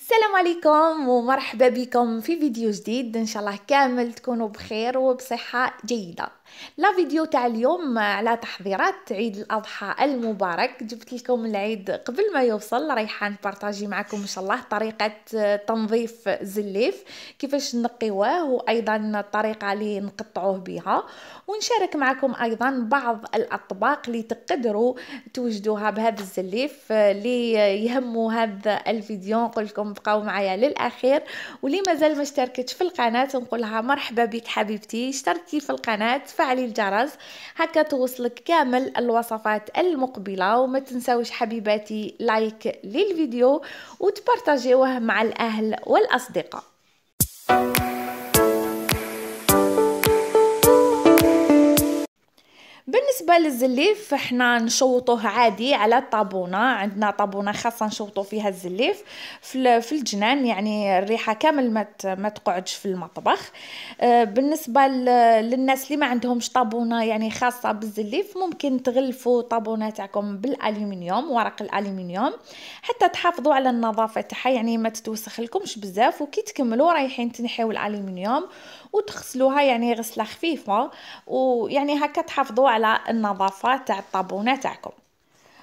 السلام عليكم ومرحبا بكم في فيديو جديد ان شاء الله كامل تكونوا بخير وبصحه جيده لا فيديو تاع اليوم على تحضيرات عيد الاضحى المبارك جبت لكم العيد قبل ما يوصل رايحه نبارطاجي معكم ان شاء الله طريقه تنظيف زليف كيفاش نقيوه وايضا الطريقه اللي نقطعوه بها ونشارك معكم ايضا بعض الاطباق اللي تقدروا توجدوها بهذا الزليف اللي يهموا هذا الفيديو نقول لكم بقاو معايا للاخير واللي مازال ما اشتركتش في القناه نقولها مرحبا بك حبيبتي اشتركي في القناه وتفعل الجرس هكا توصلك كامل الوصفات المقبله وما تنساوش حبيباتي لايك للفيديو وتبارطاجيوه مع الاهل والاصدقاء بالنسبه للزليف فاحنا نشوطوه عادي على الطابونه عندنا طابونه خاصه نشوطو فيها الزليف في الجنان يعني الريحه كامل ما ما تقعدش في المطبخ آه، بالنسبه للناس اللي ما عندهمش طابونه يعني خاصه بالزليف ممكن تغلفوا طابونه تاعكم بالالومنيوم ورق الالومنيوم حتى تحافظوا على النظافه تاعها يعني ما تتوسخ لكمش بزاف وكي تكملوا رايحين تنحيو الالومنيوم وتغسلوها يعني غسله خفيفه ويعني هكا تحافظوا على النظافه تاع الطابونه تاعكم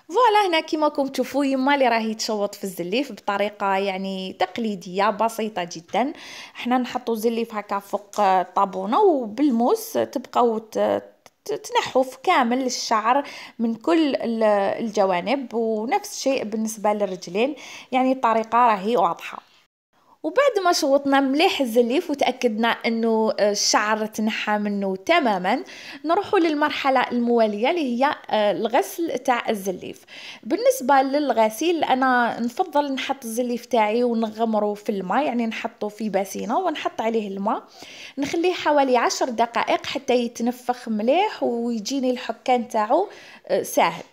فوالا هنا كيما راكم تشوفوا يما اللي راهي تشوط في الزليف بطريقه يعني تقليديه بسيطه جدا حنا نحطوا الزليف هكا فوق الطابونه وبالموس تبقاو تنحف كامل الشعر من كل الجوانب ونفس الشيء بالنسبه للرجلين يعني الطريقه راهي واضحه وبعد ما شوطنا مليح الزليف وتاكدنا انه آه، الشعر تنحى منه تماما نروح للمرحله المواليه اللي هي آه، الغسل تاع الزليف بالنسبه للغسيل انا نفضل نحط الزليف تاعي ونغمره في الماء يعني نحطه في باسينه ونحط عليه الماء نخليه حوالي عشر دقائق حتى يتنفخ مليح ويجيني الحكان تاعو آه، ساهل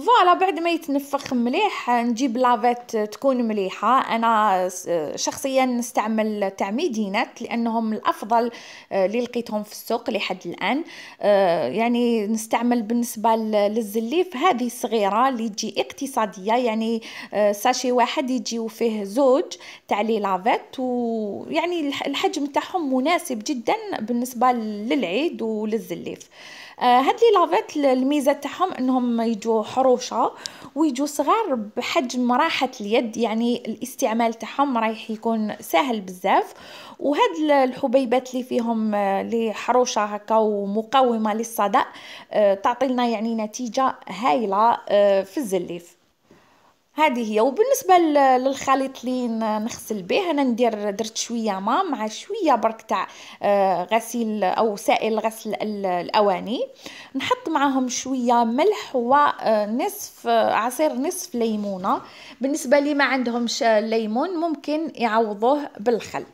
فوالا بعد ما يتنفخ مليح نجيب لافيت تكون مليحه انا شخصيا نستعمل تاع ميدينات لانهم الافضل آه، اللي لقيتهم في السوق لحد الان آه، يعني نستعمل بالنسبه للزليف هذه الصغيره اللي تجي اقتصاديه يعني آه، ساشي واحد يجيو فيه زوج تاع لي لافيت ويعني الحجم تاعهم مناسب جدا بالنسبه للعيد وللزليف آه، هاد لي لافيت الميزه تاعهم انهم يجوا حروشه ويجوا صغار بحجم راحه اليد يعني الاستعمال تاعهم رايح يكون سهل بزاف وهاد الحبيبات اللي فيهم آه، لي حروشه هكا ومقاومه للصدأ آه، تعطي لنا يعني نتيجه هايله في الزليف هذه هي وبالنسبه للخليط اللي نغسل به انا ندير درت شويه ما مع شويه برك تاع آه، غسيل او سائل غسل الاواني نحط معاهم شويه ملح ونصف آه، آه، عصير نصف ليمونه بالنسبه لي ما عندهمش ليمون ممكن يعوضوه بالخل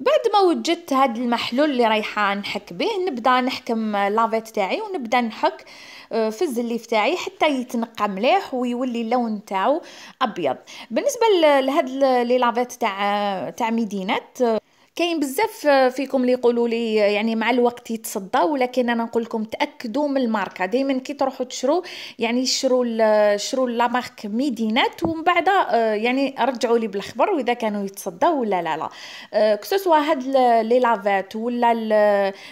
بعد ما وجدت هذا المحلول اللي رايحه نحك به نبدا نحكم لافيت تاعي ونبدا نحك آه، في الزليف تاعي حتى يتنقى مليح ويولي اللون تاعو ابيض بالنسبه لهاد لي لافيت تاع تاع ميدينات آه، كاين بزاف فيكم اللي يقولوا لي يعني مع الوقت يتصدى ولكن انا نقول لكم تاكدوا من الماركه دائما كي تروحوا تشرو يعني شرو شرو لا مارك ميدينات ومن بعد آه، يعني رجعوا لي بالخبر واذا كانوا يتصدوا ولا لا لا آه، كسوسوا هاد لي لافات ولا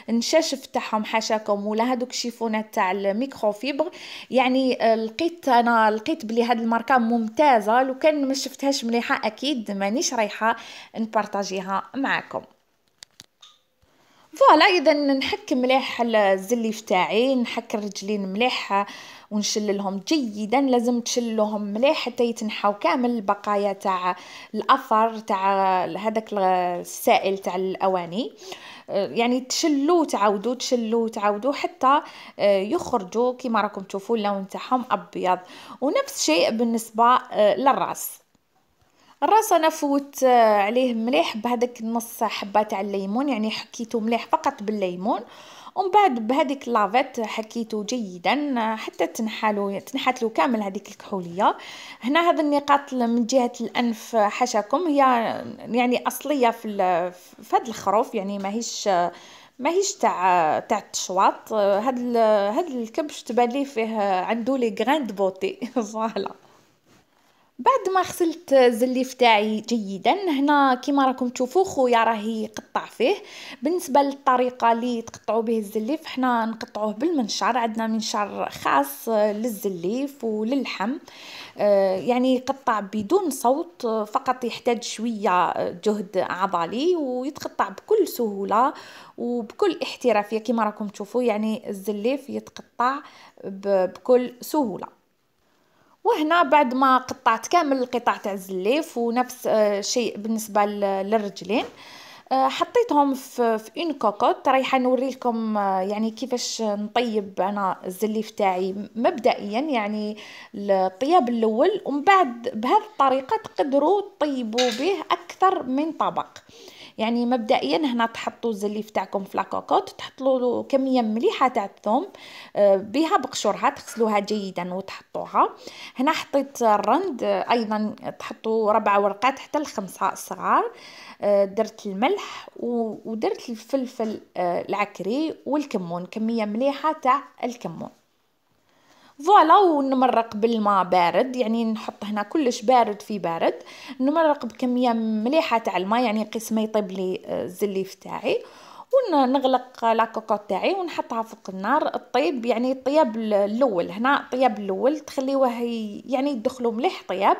النشاشف تاعهم حاشاكم ولا هادوك الشيفونات تاع الميكرو فيبر يعني آه، لقيت انا لقيت بلي هاد الماركه ممتازه لو كان ما شفتهاش مليحه اكيد مانيش رايحه نبارطاجيها معاك فوالا اذا نحك مليح الزليف تاعي نحك الرجلين مليح ونشللهم جيدا لازم تشللهم مليح حتى يتنحاو كامل البقايا تاع الاثر تاع هذاك السائل تاع الاواني يعني تشلو تعاودوا تشلو تعاودوا حتى يخرجوا كما راكم تشوفوا اللون تاعهم ابيض ونفس الشيء بالنسبه للراس الراس انا فوت آه، عليه مليح بهذاك نص حبه تاع الليمون يعني حكيته مليح فقط بالليمون ومن بعد بهذيك لافيت حكيته جيدا حتى تنحالو تنحات له كامل هذيك الكحوليه هنا هذا النقاط من جهه الانف حشاكم هي يعني اصليه في في هذا الخروف يعني ماهيش ماهيش تاع تاع التشواط هاد هاد الكبش تبان ليه فيه عنده لي غراند بوتي فوالا بعد ما غسلت الزليف تاعي جيدا هنا كيما راكم تشوفوا خويا راهي قطع فيه بالنسبه للطريقه اللي تقطعوا به الزليف حنا نقطعوه بالمنشار عندنا منشار خاص للزليف وللحم آه، يعني يقطع بدون صوت فقط يحتاج شويه جهد عضلي ويتقطع بكل سهوله وبكل احترافيه كيما راكم تشوفوا يعني الزليف يتقطع بكل سهوله وهنا بعد ما قطعت كامل القطع تاع الزليف ونفس الشيء آه، بالنسبه للرجلين آه، حطيتهم في في اون كوكوت رايحه نوري لكم آه، يعني كيفاش نطيب انا الزليف تاعي مبدئيا يعني الطياب الاول ومن بعد بهذه الطريقه تقدروا تطيبوا به اكثر من طبق يعني مبدئيا هنا تحطوا الزليف تاعكم في لاكوكوت تحطوا له كميه مليحه تاع الثوم آه، بها بقشورها تغسلوها جيدا وتحطوها هنا حطيت الرند آه، ايضا تحطوا ربع ورقات حتى الخمسة صغار آه، درت الملح ودرت الفلفل العكري والكمون كميه مليحه تاع الكمون فوالا ونمرق بالماء بارد يعني نحط هنا كلش بارد في بارد نمرق بكميه مليحه تاع الماء يعني قيس ما يطيب لي آه، الزليف تاعي ونغلق لا كوكو تاعي ونحطها فوق النار طيب يعني طياب الاول هنا طياب الاول تخليوه يعني يدخلوا مليح طياب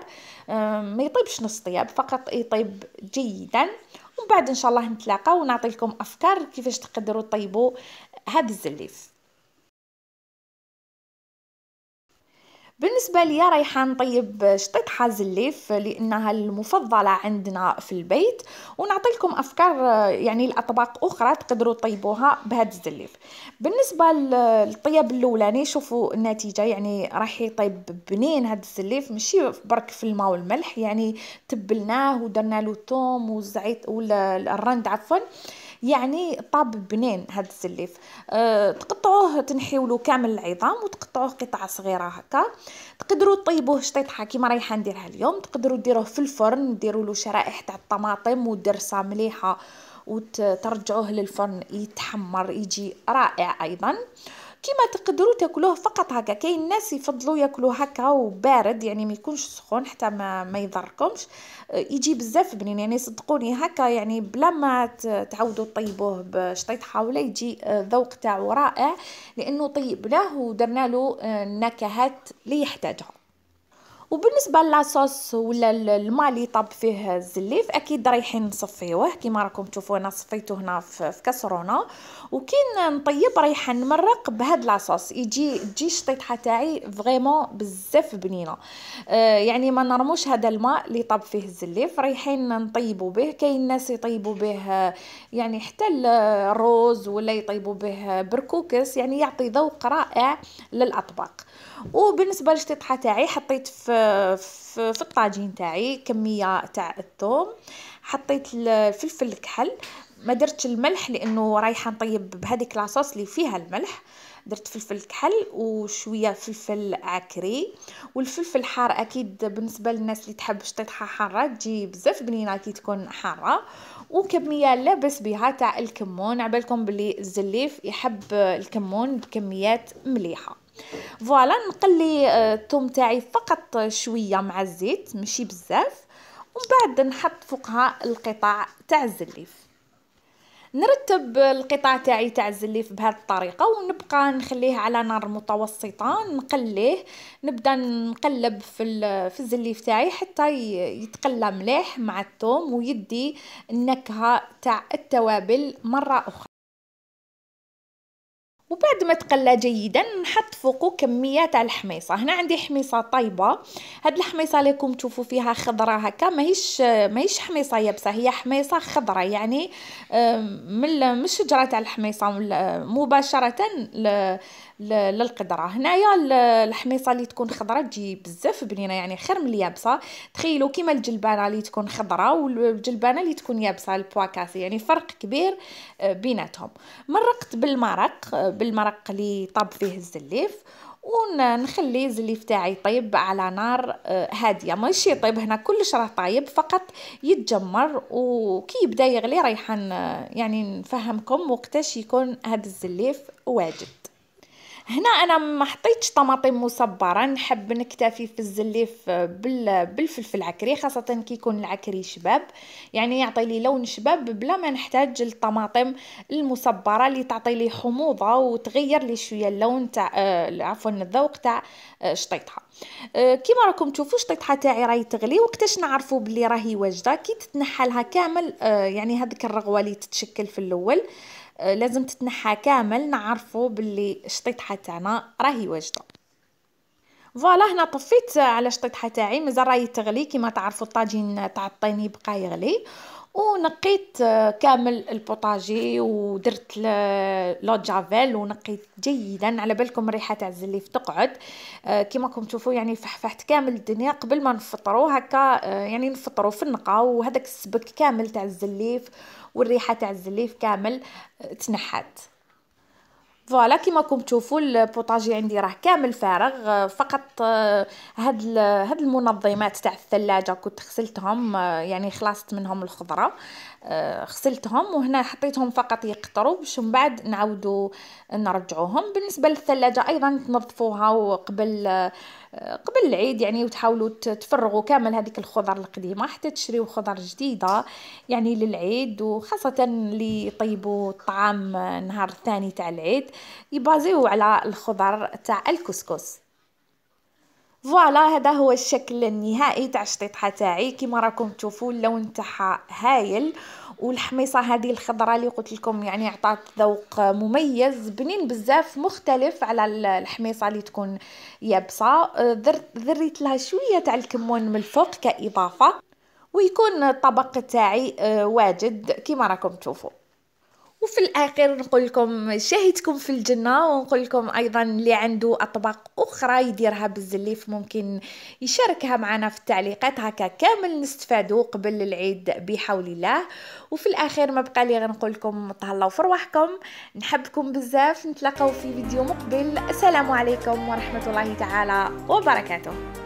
آه، ما يطيبش نص طياب فقط يطيب جيدا ومن بعد ان شاء الله نتلاقاو ونعطي لكم افكار كيفاش تقدروا تطيبوا هذا الزليف بالنسبة لي رايحة نطيب حاز زليف لأنها المفضلة عندنا في البيت ونعطي لكم أفكار يعني الأطباق أخرى تقدروا تطيبوها بهذا الزليف بالنسبة للطياب الأولاني شوفوا النتيجة يعني راح يطيب بنين هذا الزليف ماشي برك في الماء والملح يعني تبلناه ودرنا له الثوم والزعيط والرند عفوا يعني طاب بنين هذا الزليف أه تقطعوه تنحيولو كامل العظام وتقطعوه قطع صغيره هكا تقدروا طيبوه شطيطحه كيما رايحه نديرها اليوم تقدروا ديروه في الفرن ديروا له شرائح تاع الطماطم ودرسه مليحه وترجعوه للفرن يتحمر يجي رائع ايضا أه كيما تقدروا تاكلوه فقط هكا كاين ناس يفضلوا ياكلوه هكا وبارد يعني ما يكونش سخون حتى ما, ما يضركمش آه، يجي بزاف بنين يعني صدقوني هكا يعني بلا ما تعودوا طيبوه بشطيط حاوله يجي آه، ذوق تاعو رائع لانه طيبناه ودرنا له النكهات آه، اللي يحتاجها وبالنسبه لاصوص ولا الماء اللي طاب فيه الزليف اكيد رايحين نصفيوه كيما راكم تشوفوا انا صفيته هنا في كسرونه وكي نطيب رايحه نمرق بهاد لاصوص يجي تجي الشطيطه تاعي فريمون بزاف بنينه آه يعني ما نرموش هذا الماء اللي طاب فيه الزليف رايحين نطيبوا به كاين ناس يطيبوا به يعني حتى الروز ولا يطيبوا به بركوكس يعني يعطي ذوق رائع للاطباق وبالنسبه للشطيطه تاعي حطيت في في الطاجين تاعي كميه تاع الثوم حطيت الفلفل الكحل ما درتش الملح لانه رايحه نطيب بهذيك لاصوص اللي فيها الملح درت فلفل كحل وشويه فلفل عكري والفلفل الحار اكيد بالنسبه للناس اللي تحب شطيطها حاره تجي بزاف بنينه كي تكون حاره وكميه لابس بها تاع الكمون عبالكم بلي الزليف يحب الكمون بكميات مليحه فوالا نقلي آه، الثوم تاعي فقط شويه مع الزيت ماشي بزاف ومن بعد نحط فوقها القطع تاع الزليف نرتب القطع تاعي تاع الزليف بهذه الطريقه ونبقى نخليه على نار متوسطه نقليه نبدا نقلب في في الزليف تاعي حتى يتقلى مليح مع الثوم ويدي النكهه تاع التوابل مره اخرى وبعد ما تقلى جيدا نحط فوقه كميه تاع الحميصه هنا عندي حميصه طايبه هاد الحميصه لكم تشوفوا فيها خضره هكا ماهيش ماهيش حميصه يابسه هي حميصه خضره يعني من الشجره تاع الحميصه مباشره للقدره هنايا الحميصه اللي تكون خضراء تجي بزاف بنينه يعني خير من اليابسه تخيلوا كيما الجلبانه اللي تكون خضراء والجلبانه اللي تكون يابسه البواكاسي يعني فرق كبير آه، بيناتهم مرقت بالمرق آه، بالمرق اللي طاب فيه الزليف ونخلي الزليف تاعي يطيب على نار آه، هاديه ماشي يطيب هنا كلش راه طايب فقط يتجمر وكي يبدا يغلي رايحه يعني نفهمكم وقتاش يكون هذا الزليف واجد هنا انا ما حطيتش طماطم مصبره نحب نكتفي في الزليف بالفلفل العكري خاصه كي يكون العكري شباب يعني يعطي لي لون شباب بلا ما نحتاج الطماطم المصبره اللي تعطي لي حموضه وتغير لي شويه اللون تاع آه، عفوا الذوق تاع آه، شطيطها آه، كيما راكم تشوفوا الشطيطه تاعي راهي تغلي وقتاش نعرفوا بلي راهي واجده كي تتنحلها كامل يعني هذيك الرغوه اللي تتشكل في الاول لازم تتنحى كامل نعرفوا باللي الشطيطحه تاعنا راهي واجده فوالا هنا طفيت على الشطيطحه تاعي مازال راهي تغلي كما تعرفوا الطاجين تاع الطين بقى يغلي ونقيت آه، كامل البوطاجي ودرت لو جافيل ونقيت جيدا على بالكم الريحه تاع الزليف تقعد آه، كيما راكم تشوفوا يعني فحفحت كامل الدنيا قبل ما نفطرو هكا آه، يعني نفطرو في النقا وهذاك السبك كامل تاع الزليف والريحه تاع الزليف كامل آه، تنحات فوالا كيما راكم تشوفوا البوطاجي عندي راه كامل فارغ آه، فقط آه، هاد هاد المنظمات تاع الثلاجه كنت غسلتهم يعني خلصت منهم الخضره آه، غسلتهم وهنا حطيتهم فقط يقطروا باش من بعد نعاودو نرجعوهم بالنسبه للثلاجه ايضا تنظفوها قبل آه، قبل العيد يعني وتحاولوا تفرغوا كامل هذيك الخضر القديمه حتى تشريو خضر جديده يعني للعيد وخاصه اللي يطيبوا الطعام نهار الثاني تاع العيد يبازيو على الخضر تاع الكسكس فوالا هذا هو الشكل النهائي تاع الشطيطه تاعي كما راكم تشوفوا اللون تاعها هايل والحميصه هذه الخضراء اللي قلت لكم يعني عطات ذوق مميز بنين بزاف مختلف على الحميصه اللي تكون يابسه درت أه، لها شويه تاع الكمون من الفوق كاضافه ويكون الطبق تاعي أه، واجد كما راكم تشوفوا وفي الاخير نقول لكم شاهدكم في الجنه ونقول لكم ايضا اللي عنده اطباق اخرى يديرها بالزليف ممكن يشاركها معنا في التعليقات هكا كامل نستفادوا قبل العيد بحول الله وفي الاخير ما بقى لي نقول لكم تهلاو في رواحكم نحبكم بزاف نتلاقاو في فيديو مقبل السلام عليكم ورحمه الله تعالى وبركاته